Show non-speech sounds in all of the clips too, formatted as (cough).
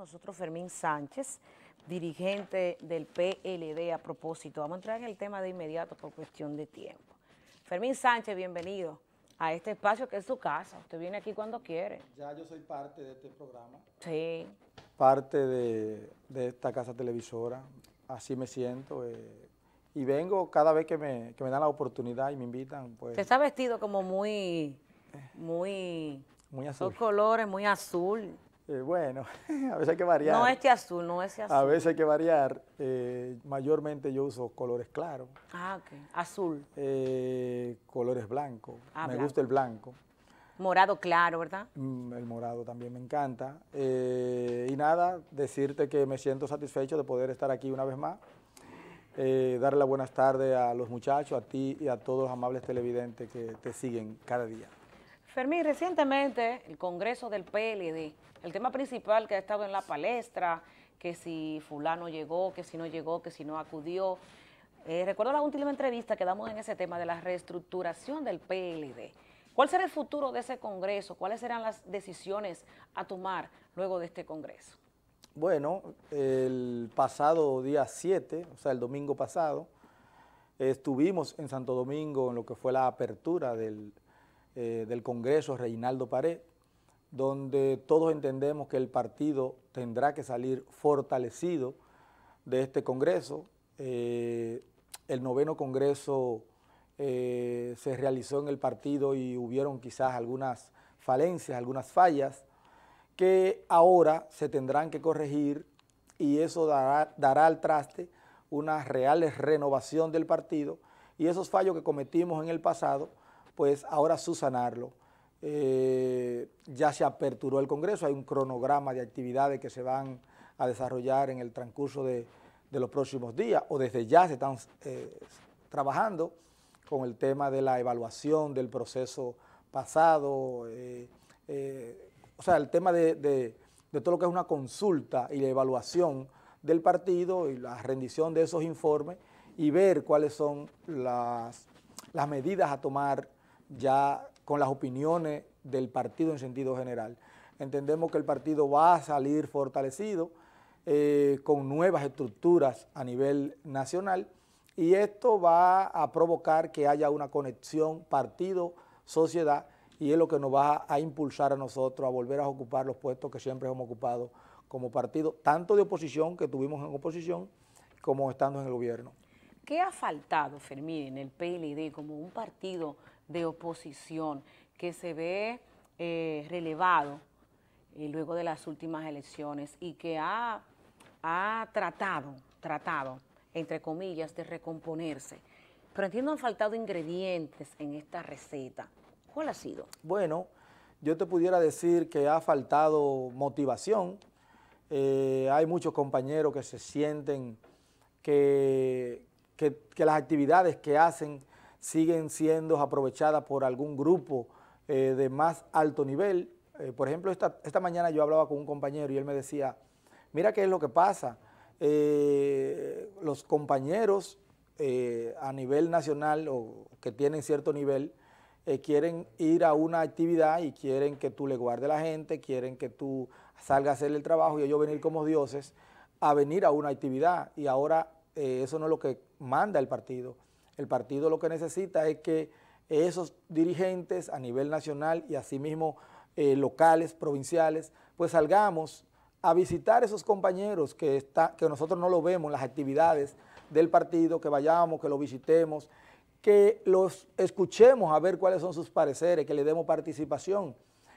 nosotros Fermín Sánchez, dirigente del PLD a propósito. Vamos a entrar en el tema de inmediato por cuestión de tiempo. Fermín Sánchez, bienvenido a este espacio que es su casa. Usted viene aquí cuando quiere. Ya yo soy parte de este programa. Sí. Parte de, esta casa televisora. Así me siento. Eh, y vengo cada vez que me, dan la oportunidad y me invitan. Pues. está vestido como muy... Muy... Muy azul. colores muy azul. Eh, bueno, (laughs) a veces hay que variar. No este azul, no ese azul. A veces hay que variar. Eh, mayormente yo uso colores claros. Ah, ok. Azul. Eh, colores blancos. Ah, me gusta el blanco. Morado claro, ¿verdad? Mm, el morado también me encanta. y nada, decirte que me siento satisfecho de poder estar aquí una vez más. darle la buenas tardes a los muchachos, a ti y a todos los amables televidentes que te siguen cada día. Fermín, recientemente el Congreso del PLD, el tema principal que ha estado en la palestra, que si fulano llegó, que si no llegó, que si no acudió. Eh, recuerdo la última entrevista que damos en ese tema de la reestructuración del PLD. ¿Cuál será el futuro de ese Congreso? ¿Cuáles serán las decisiones a tomar luego de este Congreso? Bueno, el pasado día 7, o sea, el domingo pasado, estuvimos en Santo Domingo en lo que fue la apertura del eh, del Congreso, Reinaldo Pared, donde todos entendemos que el partido tendrá que salir fortalecido de este Congreso. Eh, el noveno Congreso eh, se realizó en el partido y hubieron quizás algunas falencias, algunas fallas, que ahora se tendrán que corregir y eso dará, dará al traste una real renovación del partido y esos fallos que cometimos en el pasado pues ahora Susanarlo, eh, ya se aperturó el Congreso, hay un cronograma de actividades que se van a desarrollar en el transcurso de, los próximos días, o desde ya se están eh, trabajando con el tema de la evaluación del proceso pasado, eh, o sea, el tema de, todo lo que es una consulta y la evaluación del partido y la rendición de esos informes y ver cuáles son las medidas a tomar ya con las opiniones del partido en sentido general. Entendemos que el partido va a salir fortalecido eh, con nuevas estructuras a nivel nacional y esto va a provocar que haya una conexión partido-sociedad y es lo que nos va a impulsar a nosotros a volver a ocupar los puestos que siempre hemos ocupado como partido, tanto de oposición, que tuvimos en oposición, como estando en el gobierno. ¿Qué ha faltado, Fermín, en el PLD como un partido de oposición que se ve eh, relevado eh, luego de las últimas elecciones y que ha, tratado, tratado, entre comillas, de recomponerse? Pero entiendo han faltado ingredientes en esta receta. ¿Cuál ha sido? Bueno, yo te pudiera decir que ha faltado motivación. Eh, hay muchos compañeros que se sienten que, que, las actividades que hacen siguen siendo aprovechadas por algún grupo eh, de más alto nivel. Eh, por ejemplo, esta, mañana yo hablaba con un compañero y él me decía, mira qué es lo que pasa, eh, los compañeros a nivel nacional o que tienen cierto nivel, quieren ir a una actividad y quieren que tú le guardes la gente, quieren que tú salgas a hacer el trabajo y ellos venir como dioses a venir a una actividad y ahora eso no es lo que manda el partido. El partido lo que necesita es que esos dirigentes a nivel nacional y asimismo eh, locales, provinciales, pues salgamos a visitar esos compañeros que, está, que nosotros no lo vemos las actividades del partido, que vayamos, que lo visitemos, que los escuchemos a ver cuáles son sus pareceres, que le demos participación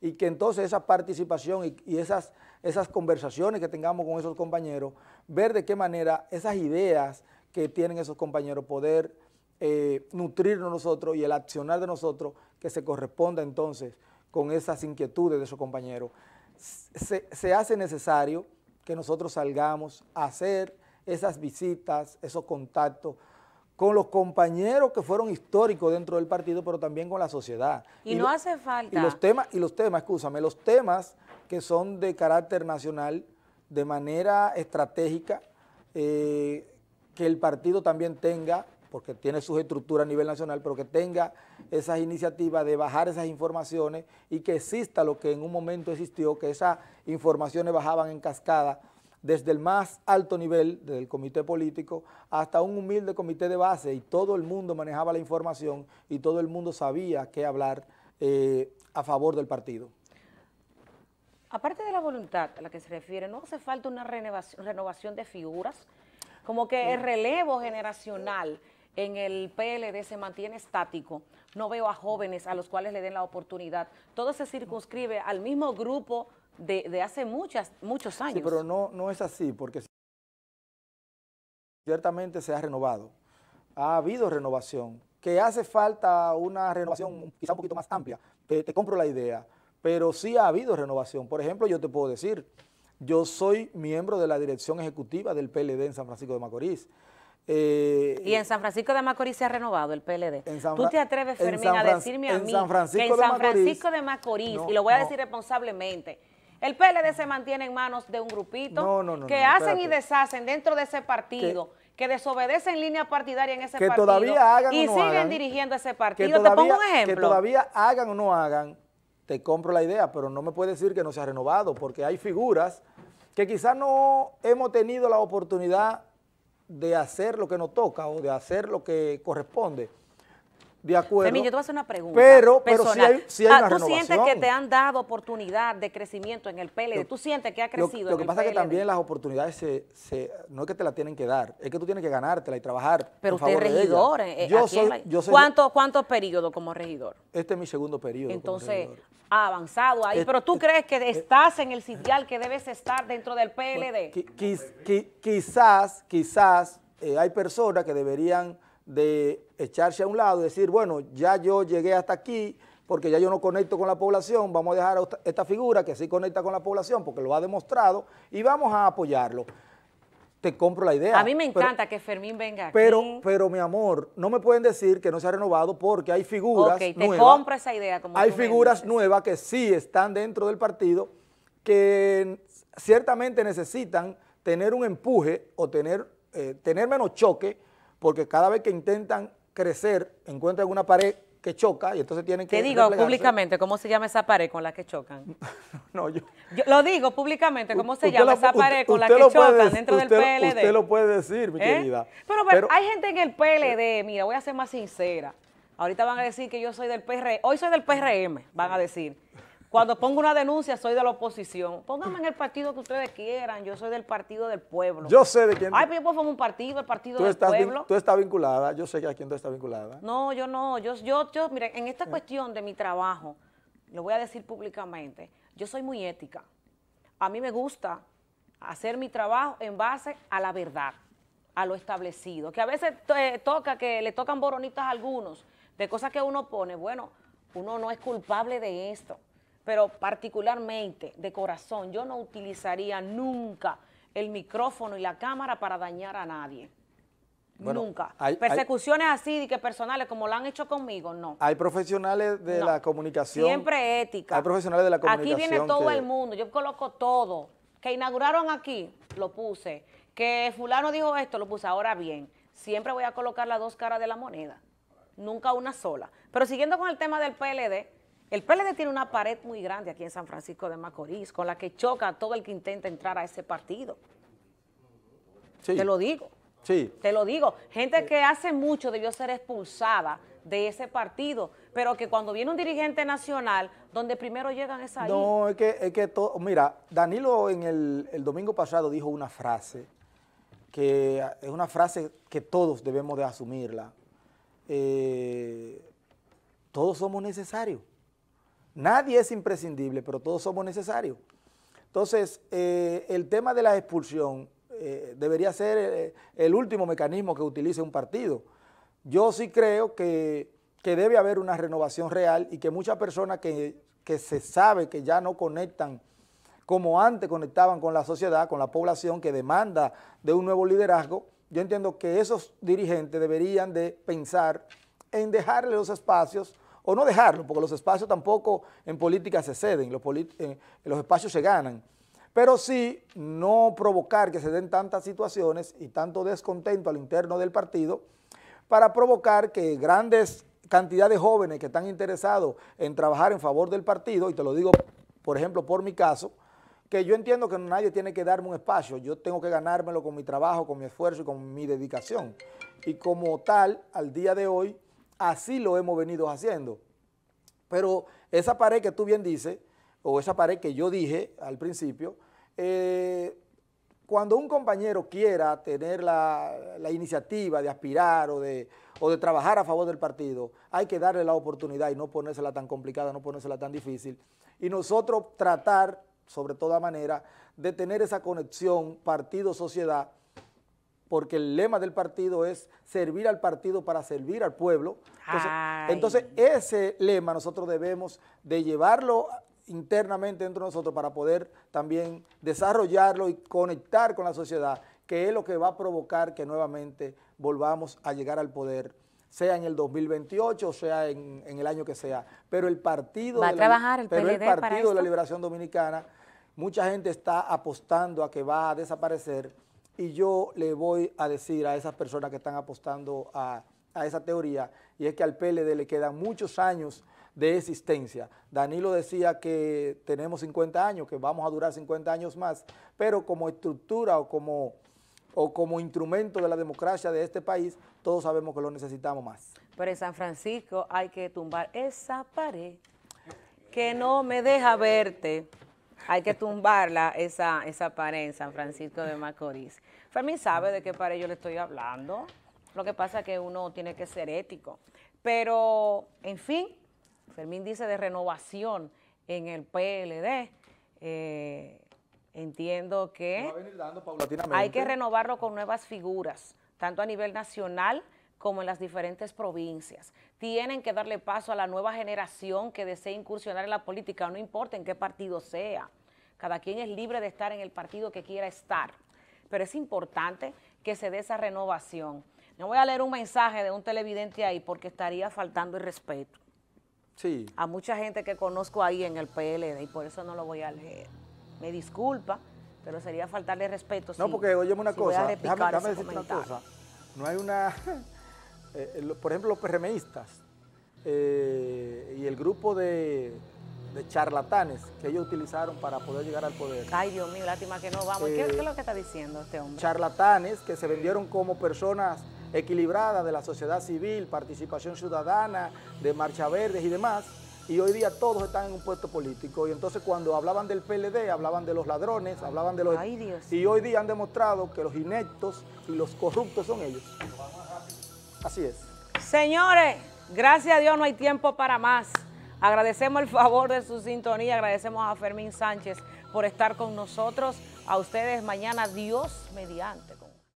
y que entonces esa participación y, esas, esas conversaciones que tengamos con esos compañeros, ver de qué manera esas ideas, que tienen esos compañeros, poder eh, nutrirnos nosotros y el accionar de nosotros que se corresponda entonces con esas inquietudes de esos compañeros. Se, hace necesario que nosotros salgamos a hacer esas visitas, esos contactos, con los compañeros que fueron históricos dentro del partido, pero también con la sociedad. Y, no hace falta. Y los temas, y los temas, escúchame, los temas que son de carácter nacional, de manera estratégica, eh, que el partido también tenga, porque tiene su estructura a nivel nacional, pero que tenga esas iniciativas de bajar esas informaciones y que exista lo que en un momento existió, que esas informaciones bajaban en cascada desde el más alto nivel, del comité político, hasta un humilde comité de base, y todo el mundo manejaba la información y todo el mundo sabía qué hablar eh, a favor del partido. Aparte de la voluntad a la que se refiere, ¿no hace falta una renovación de figuras? Como que el relevo generacional en el PLD se mantiene estático. No veo a jóvenes a los cuales le den la oportunidad. Todo se circunscribe al mismo grupo de, hace muchas, muchos años. Sí, pero no, no es así, porque ciertamente se ha renovado. Ha habido renovación. Que hace falta una renovación quizá un poquito más amplia. te compro la idea. Pero sí ha habido renovación. Por ejemplo, yo te puedo decir, yo soy miembro de la dirección ejecutiva del PLD en San Francisco de Macorís. Eh, y en San Francisco de Macorís se ha renovado el PLD. ¿Tú te atreves, Fermín, a decirme a mí que en San Francisco de Macorís, y lo voy a decir responsablemente, el PLD se mantiene en manos de un grupito que hacen y deshacen dentro de ese partido. que desobedecen línea partidaria en ese partido y siguen dirigiendo ese partido. Te pongo un ejemplo. Que todavía hagan o no hagan, te compro la idea, pero no me puedes decir que no se ha renovado, porque hay figuras que quizás no hemos tenido la oportunidad de hacer lo que nos toca o de hacer lo que corresponde. De acuerdo. yo te voy a hacer una pregunta. Pero, personal. si hay, ah, ¿Tú sientes que te han dado oportunidad de crecimiento en el PLD? ¿Tú sientes que ha crecido? Lo, que pasa es que también las oportunidades se, no es que te las tienen que dar, es que tú tienes que ganártela y trabajar. Pero usted es regidor. Eh, yo, soy, ¿Cuántos cuánto periodos como regidor? Este es mi segundo periodo. Entonces, ha avanzado ahí. pero tú crees que estás en el sitial que debes estar dentro del PLD. quizás, quizás eh, hay personas que deberían de echarse a un lado y decir, bueno, ya yo llegué hasta aquí porque ya yo no conecto con la población, vamos a dejar a esta figura que sí conecta con la población porque lo ha demostrado y vamos a apoyarlo. Te compro la idea. A mí me encanta que Fermín venga aquí. Pero, mi amor, no me pueden decir que no se ha renovado porque hay figuras okay, nuevas. te compro esa idea. Como hay figuras nuevas que sí están dentro del partido que ciertamente necesitan tener un empuje o tener, eh, tener menos choque porque cada vez que intentan crecer encuentran una pared que choca y entonces tienen que... Te digo públicamente, ¿cómo se llama esa pared con la que chocan? (laughs) no, yo... Lo digo públicamente, ¿cómo se llama esa pared con la que chocan dentro del PLD? Usted lo puede decir, mi ¿Eh? querida. Pero, pero, hay gente en el PLD, mira, voy a ser más sincera. Ahorita van a decir que yo soy del PRM, hoy soy del PRM, van a decir. Cuando pongo una denuncia, soy de la oposición. Pónganme en el partido que ustedes quieran. Yo soy del partido del pueblo. Yo sé de quién. Ay, pero yo puedo un partido, el partido del pueblo. Tú estás vinculada. Yo sé que a quién tú estás vinculada. No, yo no. Yo, yo, yo, mire, en esta cuestión de mi trabajo, lo voy a decir públicamente, yo soy muy ética. A mí me gusta hacer mi trabajo en base a la verdad, a lo establecido. Que a veces eh, toca, que le tocan boronitas a algunos de cosas que uno pone. Bueno, uno no es culpable de esto pero particularmente de corazón, yo no utilizaría nunca el micrófono y la cámara para dañar a nadie. Nunca. Persecuciones así, de que personales, como lo han hecho conmigo, no. Hay profesionales de la comunicación. Siempre ética. Hay profesionales de la comunicación. Aquí viene todo el mundo, yo coloco todo. Que inauguraron aquí, lo puse. Que fulano dijo esto, lo puse. Ahora bien, siempre voy a colocar las dos caras de la moneda. Nunca una sola. Pero siguiendo con el tema del PLD, el PLD tiene una pared muy grande aquí en San Francisco de Macorís con la que choca todo el que intenta entrar a ese partido. Te lo digo. Sí. Te lo digo. Gente que hace mucho debió ser expulsada de ese partido, pero que cuando viene un dirigente nacional, donde primero llegan es ahí. No, es que, es todo, mira, Danilo en el, domingo pasado dijo una frase, que es una frase que todos debemos de asumirla. Eh, todos somos necesarios. Nadie es imprescindible, pero todos somos necesarios. Entonces, eh, el tema de la expulsión eh, debería ser eh, el, último mecanismo que utilice un partido. Yo sí creo que, debe haber una renovación real y que muchas personas que, que se sabe que ya no conectan como antes conectaban con la sociedad, con la población que demanda de un nuevo liderazgo, yo entiendo que esos dirigentes deberían de pensar en dejarle los espacios o no dejarlo, porque los espacios tampoco en política se ceden, los, eh, los espacios se ganan, pero sí no provocar que se den tantas situaciones y tanto descontento al interno del partido para provocar que grandes cantidades de jóvenes que están interesados en trabajar en favor del partido, y te lo digo, por ejemplo, por mi caso, que yo entiendo que nadie tiene que darme un espacio, yo tengo que ganármelo con mi trabajo, con mi esfuerzo y con mi dedicación. Y como tal, al día de hoy, Así lo hemos venido haciendo. Pero esa pared que tú bien dices, o esa pared que yo dije al principio, eh, cuando un compañero quiera tener la, iniciativa de aspirar o de, o de, trabajar a favor del partido, hay que darle la oportunidad y no ponérsela tan complicada, no ponérsela tan difícil. Y nosotros tratar, sobre toda manera, de tener esa conexión partido-sociedad porque el lema del partido es servir al partido para servir al pueblo. Entonces, ese lema nosotros debemos de llevarlo internamente dentro de nosotros para poder también desarrollarlo y conectar con la sociedad, que es lo que va a provocar que nuevamente volvamos a llegar al poder sea en el 2028 o sea en, el año que sea. Pero el partido, va a trabajar pero el partido de la Liberación Dominicana, mucha gente está apostando a que va a desaparecer y yo le voy a decir a esas personas que están apostando a, esa teoría, y es que al PLD le quedan muchos años de existencia. Danilo decía que tenemos 50 años, que vamos a durar 50 años más, pero como estructura o como, o como instrumento de la democracia de este país, todos sabemos que lo necesitamos más. Pero en San Francisco hay que tumbar esa pared que no me deja verte hay que tumbarla esa, esa pared en San Francisco de Macorís. Fermín sabe de qué pared yo le estoy hablando. Lo que pasa es que uno tiene que ser ético. Pero, en fin, Fermín dice de renovación en el PLD. Eh, entiendo que hay que renovarlo con nuevas figuras, tanto a nivel nacional como en las diferentes provincias. Tienen que darle paso a la nueva generación que desee incursionar en la política, no importa en qué partido sea. Cada quien es libre de estar en el partido que quiera estar, pero es importante que se dé esa renovación. No voy a leer un mensaje de un televidente ahí porque estaría faltando el respeto. Sí. A mucha gente que conozco ahí en el PLD y por eso no lo voy a leer. Me disculpa, pero sería faltarle respeto. No, porque oye una cosa, déjame, déjame una cosa. No hay una... (laughs) Eh, por ejemplo, los PRMistas eh, y el grupo de, charlatanes que ellos utilizaron para poder llegar al poder. Ay, Dios mío, lástima que no vamos. Eh, ¿Qué, es lo que está diciendo este hombre? Charlatanes que se vendieron como personas equilibradas de la sociedad civil, participación ciudadana, de marcha verdes y demás, y hoy día todos están en un puesto político. Y entonces cuando hablaban del PLD, hablaban de los ladrones, hablaban de los... Ay, Dios. Y hoy día han demostrado que los inectos y los corruptos son ellos. Así es. Señores, gracias a Dios no hay tiempo para más. Agradecemos el favor de su sintonía, agradecemos a Fermín Sánchez por estar con nosotros. A ustedes mañana, Dios mediante.